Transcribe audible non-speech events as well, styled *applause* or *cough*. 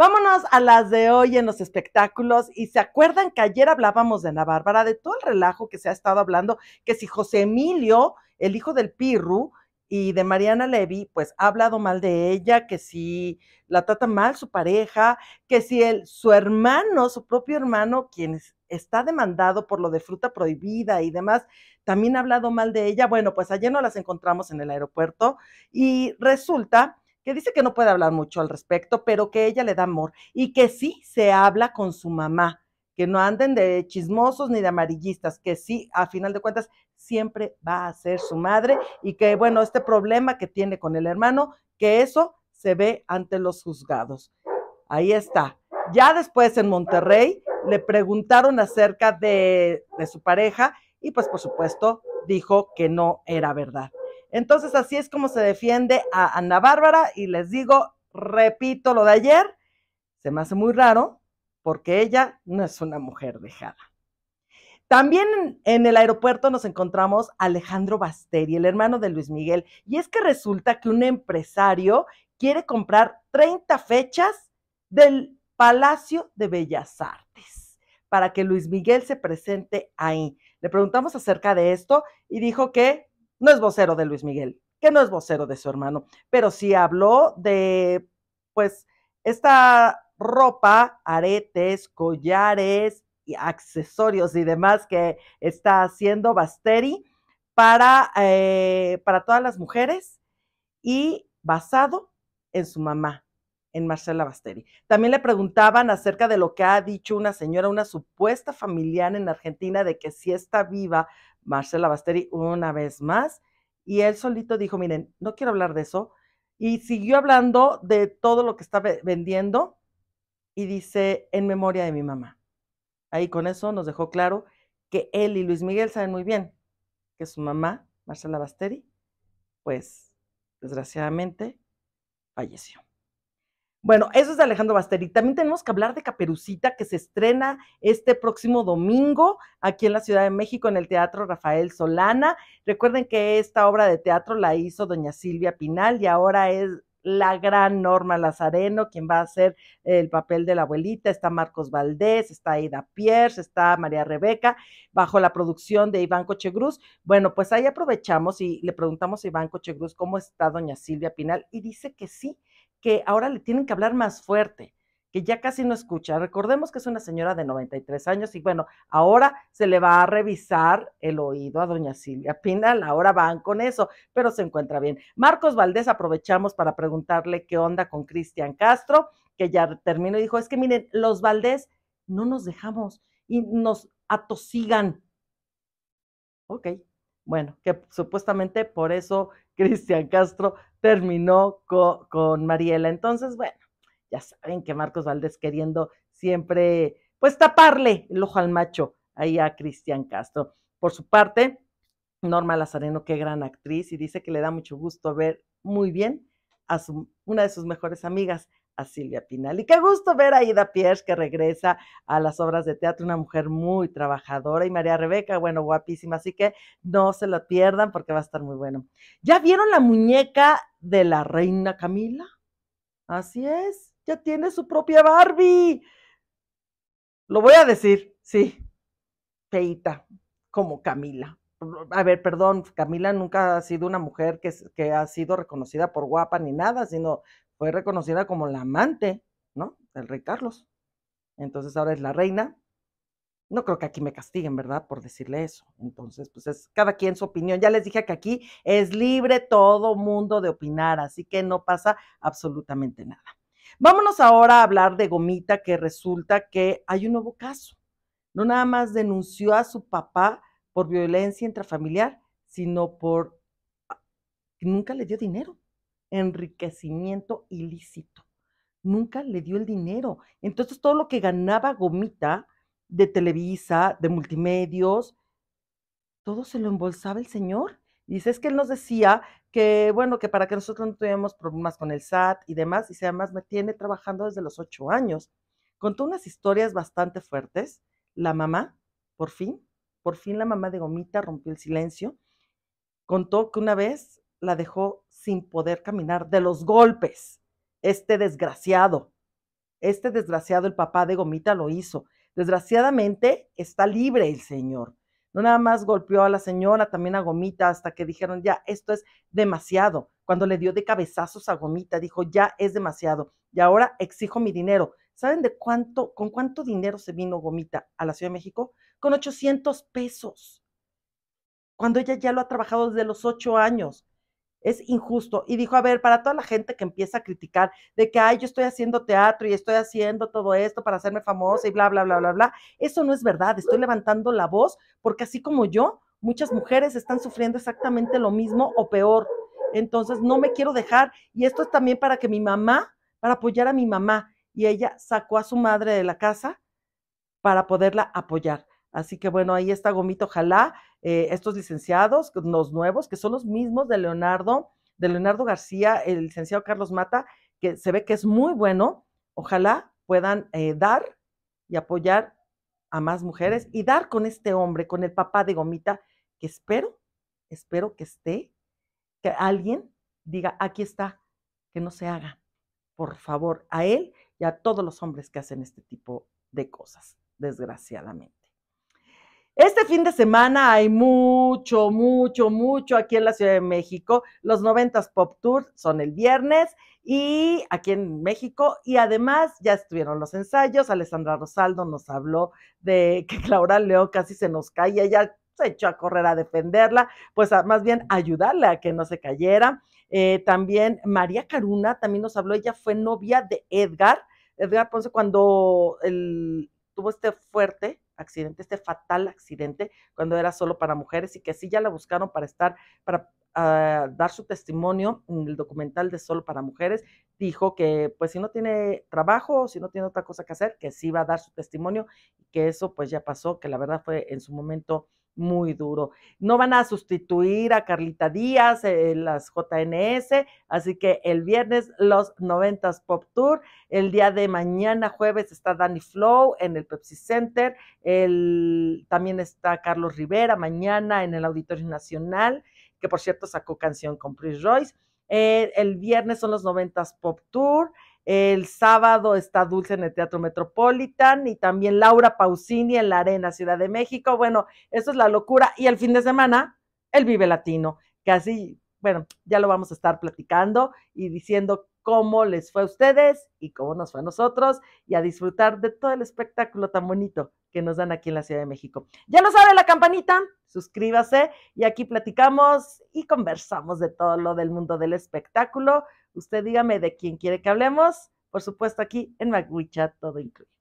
Vámonos a las de hoy en los espectáculos. Y se acuerdan que ayer hablábamos de Ana Bárbara, de todo el relajo que se ha estado hablando, que si José Emilio, el hijo del Pirru, y de Mariana Levy, pues ha hablado mal de ella, que si la trata mal su pareja, que si el su hermano, su propio hermano, quien está demandado por lo de fruta prohibida y demás, también ha hablado mal de ella. Bueno, pues ayer no las encontramos en el aeropuerto y resulta que dice que no puede hablar mucho al respecto, pero que ella le da amor y que sí se habla con su mamá, que no anden de chismosos ni de amarillistas, que sí, a final de cuentas, siempre va a ser su madre y que, bueno, este problema que tiene con el hermano, que eso se ve ante los juzgados. Ahí está. Ya después en Monterrey le preguntaron acerca de, de su pareja y pues por supuesto dijo que no era verdad. Entonces, así es como se defiende a Ana Bárbara y les digo, repito lo de ayer, se me hace muy raro porque ella no es una mujer dejada. También en el aeropuerto nos encontramos a Alejandro Basteri, el hermano de Luis Miguel, y es que resulta que un empresario quiere comprar 30 fechas del Palacio de Bellas Artes para que Luis Miguel se presente ahí. Le preguntamos acerca de esto y dijo que no es vocero de Luis Miguel, que no es vocero de su hermano, pero sí habló de, pues, esta ropa, aretes, collares, y accesorios y demás que está haciendo Basteri para, eh, para todas las mujeres y basado en su mamá, en Marcela Basteri. También le preguntaban acerca de lo que ha dicho una señora, una supuesta familiar en Argentina, de que si está viva Marcela Basteri una vez más. Y él solito dijo, miren, no quiero hablar de eso. Y siguió hablando de todo lo que está vendiendo y dice, en memoria de mi mamá. Ahí con eso nos dejó claro que él y Luis Miguel saben muy bien que su mamá, Marcela Basteri, pues desgraciadamente falleció. Bueno, eso es de Alejandro Basteri. También tenemos que hablar de Caperucita, que se estrena este próximo domingo aquí en la Ciudad de México, en el Teatro Rafael Solana. Recuerden que esta obra de teatro la hizo doña Silvia Pinal y ahora es la gran Norma Lazareno, quien va a hacer el papel de la abuelita, está Marcos Valdés, está Aida Pierce, está María Rebeca, bajo la producción de Iván Cochegruz. Bueno, pues ahí aprovechamos y le preguntamos a Iván Cochegruz cómo está doña Silvia Pinal y dice que sí, que ahora le tienen que hablar más fuerte, que ya casi no escucha. Recordemos que es una señora de 93 años y bueno, ahora se le va a revisar el oído a doña Silvia Pinal, ahora van con eso, pero se encuentra bien. Marcos Valdés, aprovechamos para preguntarle qué onda con Cristian Castro, que ya terminó y dijo, es que miren, los Valdés no nos dejamos y nos atosigan. Ok, bueno, que supuestamente por eso Cristian Castro terminó con, Mariela. Entonces, bueno, ya saben que Marcos Valdés queriendo siempre, pues taparle el ojo al macho ahí a Cristian Castro. Por su parte, Norma Lazareno, qué gran actriz, y dice que le da mucho gusto ver muy bien a su, una de sus mejores amigas a Silvia Pinal. Y qué gusto ver a Ida Pierce que regresa a las obras de teatro, una mujer muy trabajadora, y María Rebeca, bueno, guapísima, así que no se lo pierdan porque va a estar muy bueno. ¿Ya vieron la muñeca de la reina Camila? Así es, ya tiene su propia Barbie. Lo voy a decir, sí, Peita, como Camila. A ver, perdón, Camila nunca ha sido una mujer que ha sido reconocida por guapa ni nada, sino fue reconocida como la amante, ¿no? Del rey Carlos. Entonces ahora es la reina. No creo que aquí me castiguen, ¿verdad? Por decirle eso. Entonces, pues es cada quien su opinión. Ya les dije que aquí es libre todo mundo de opinar, así que no pasa absolutamente nada. Vámonos ahora a hablar de Gomita, que resulta que hay un nuevo caso. No nada más denunció a su papá por violencia intrafamiliar, sino por ah, nunca le dio dinero enriquecimiento ilícito. Nunca le dio el dinero. Entonces todo lo que ganaba Gomita de Televisa, de multimedios, todo se lo embolsaba el señor. Y dice, es que él nos decía que, bueno, que para que nosotros no tuviéramos problemas con el SAT y demás, y se además me tiene trabajando desde los ocho años. Contó unas historias bastante fuertes. La mamá, por fin, por fin la mamá de Gomita rompió el silencio. Contó que una vez la dejó sin poder caminar de los golpes. Este desgraciado, este desgraciado, el papá de Gomita lo hizo. Desgraciadamente está libre el señor. No nada más golpeó a la señora, también a Gomita, hasta que dijeron, ya, esto es demasiado. Cuando le dio de cabezazos a Gomita, dijo, ya es demasiado. Y ahora exijo mi dinero. ¿Saben de cuánto, con cuánto dinero se vino Gomita a la Ciudad de México? Con 800 pesos. Cuando ella ya lo ha trabajado desde los ocho años. Es injusto. Y dijo, a ver, para toda la gente que empieza a criticar de que, ay, yo estoy haciendo teatro y estoy haciendo todo esto para hacerme famosa y bla, bla, bla, bla, bla, eso no es verdad. Estoy levantando la voz porque así como yo, muchas mujeres están sufriendo exactamente lo mismo o peor. Entonces, no me quiero dejar. Y esto es también para que mi mamá, para apoyar a mi mamá. Y ella sacó a su madre de la casa para poderla apoyar. Así que bueno, ahí está Gomito, ojalá eh, estos licenciados, los nuevos, que son los mismos de Leonardo, de Leonardo García, el licenciado Carlos Mata, que se ve que es muy bueno. Ojalá puedan eh, dar y apoyar a más mujeres y dar con este hombre, con el papá de Gomita, que espero, espero que esté, que alguien diga, aquí está, que no se haga, por favor, a él y a todos los hombres que hacen este tipo de cosas, desgraciadamente. Este fin de semana hay mucho, mucho, mucho aquí en la Ciudad de México. Los 90s Pop Tour son el viernes y aquí en México. Y además ya estuvieron los ensayos. Alessandra Rosaldo nos habló de que *laughs* Laura Leo casi se nos caía. Ella se echó a correr a defenderla, pues más bien ayudarle a que no se cayera. Eh, también María Caruna también nos habló. Ella fue novia de Edgar. Edgar Ponce cuando él tuvo este fuerte accidente, este fatal accidente, cuando era solo para mujeres y que sí ya la buscaron para estar, para ah, dar su testimonio en el documental de Solo para Mujeres, dijo que pues si no tiene trabajo, si no tiene otra cosa que hacer, que sí va a dar su testimonio y que eso pues ya pasó, que la verdad fue en su momento muy duro. No van a sustituir a Carlita Díaz, eh, en las JNS, así que el viernes los 90s Pop Tour, el día de mañana jueves está Danny Flow en el Pepsi Center, también está Carlos Rivera mañana en el Auditorio Nacional, que por cierto sacó canción con Prince Royce. Eh, el viernes son los 90s Pop Tour. El sábado está Dulce en el Teatro Metropolitan y también Laura Pausini en la Arena Ciudad de México. Bueno, eso es la locura. Y el fin de semana, el Vive Latino, que así, bueno, ya lo vamos a estar platicando y diciendo cómo les fue a ustedes y cómo nos fue a nosotros y a disfrutar de todo el espectáculo tan bonito que nos dan aquí en la Ciudad de México. Ya lo sabe la campanita, suscríbase y aquí platicamos y conversamos de todo lo del mundo del espectáculo Usted dígame de quién quiere que hablemos. Por supuesto, aquí en Chat, todo incluido.